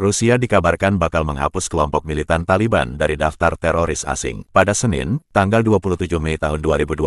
Rusia dikabarkan bakal menghapus kelompok militan Taliban dari daftar teroris asing. Pada Senin, tanggal 27 Mei tahun 2024,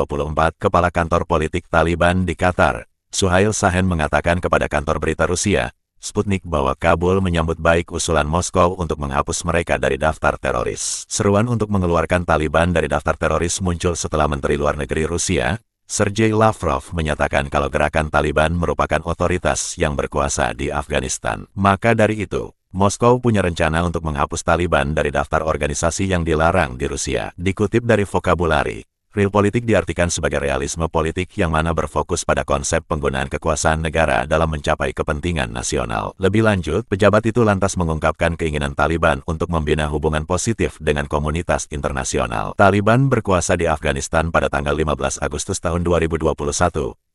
Kepala Kantor Politik Taliban di Qatar, Suhail Sahen mengatakan kepada kantor berita Rusia, Sputnik bahwa Kabul menyambut baik usulan Moskow untuk menghapus mereka dari daftar teroris. Seruan untuk mengeluarkan Taliban dari daftar teroris muncul setelah Menteri Luar Negeri Rusia, Sergei Lavrov menyatakan kalau gerakan Taliban merupakan otoritas yang berkuasa di Afghanistan. Maka dari itu, Moskow punya rencana untuk menghapus Taliban dari daftar organisasi yang dilarang di Rusia. Dikutip dari vokabulari, Realpolitik diartikan sebagai realisme politik yang mana berfokus pada konsep penggunaan kekuasaan negara dalam mencapai kepentingan nasional. Lebih lanjut, pejabat itu lantas mengungkapkan keinginan Taliban untuk membina hubungan positif dengan komunitas internasional. Taliban berkuasa di Afghanistan pada tanggal 15 Agustus tahun 2021,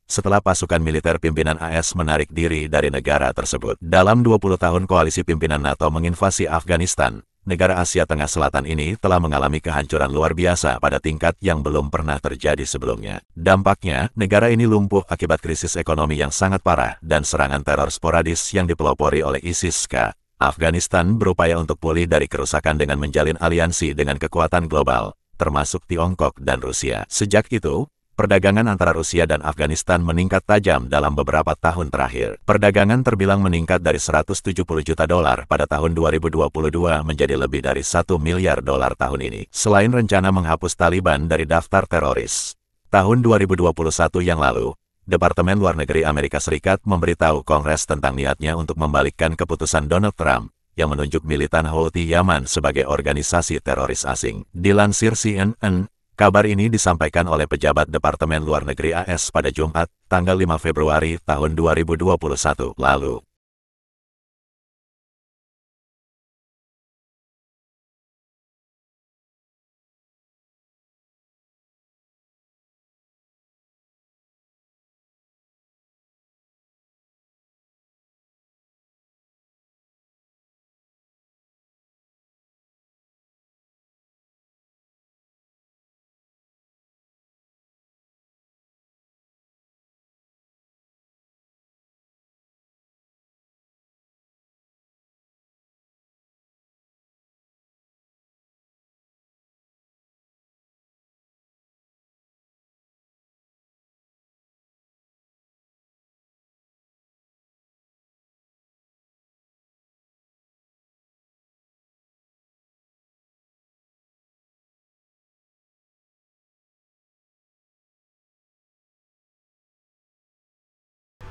setelah pasukan militer pimpinan AS menarik diri dari negara tersebut. Dalam 20 tahun koalisi pimpinan NATO menginvasi Afghanistan, negara Asia Tengah Selatan ini telah mengalami kehancuran luar biasa pada tingkat yang belum pernah terjadi sebelumnya. Dampaknya, negara ini lumpuh akibat krisis ekonomi yang sangat parah dan serangan teror sporadis yang dipelopori oleh ISIS-K. Afghanistan berupaya untuk pulih dari kerusakan dengan menjalin aliansi dengan kekuatan global, termasuk Tiongkok dan Rusia. Sejak itu, Perdagangan antara Rusia dan Afghanistan meningkat tajam dalam beberapa tahun terakhir. Perdagangan terbilang meningkat dari 170 juta dolar pada tahun 2022 menjadi lebih dari 1 miliar dolar tahun ini. Selain rencana menghapus Taliban dari daftar teroris, tahun 2021 yang lalu, Departemen Luar Negeri Amerika Serikat memberitahu Kongres tentang niatnya untuk membalikkan keputusan Donald Trump yang menunjuk militan Houthi Yaman sebagai organisasi teroris asing. Dilansir CNN, Kabar ini disampaikan oleh pejabat Departemen Luar Negeri AS pada Jumat, tanggal 5 Februari tahun 2021 lalu.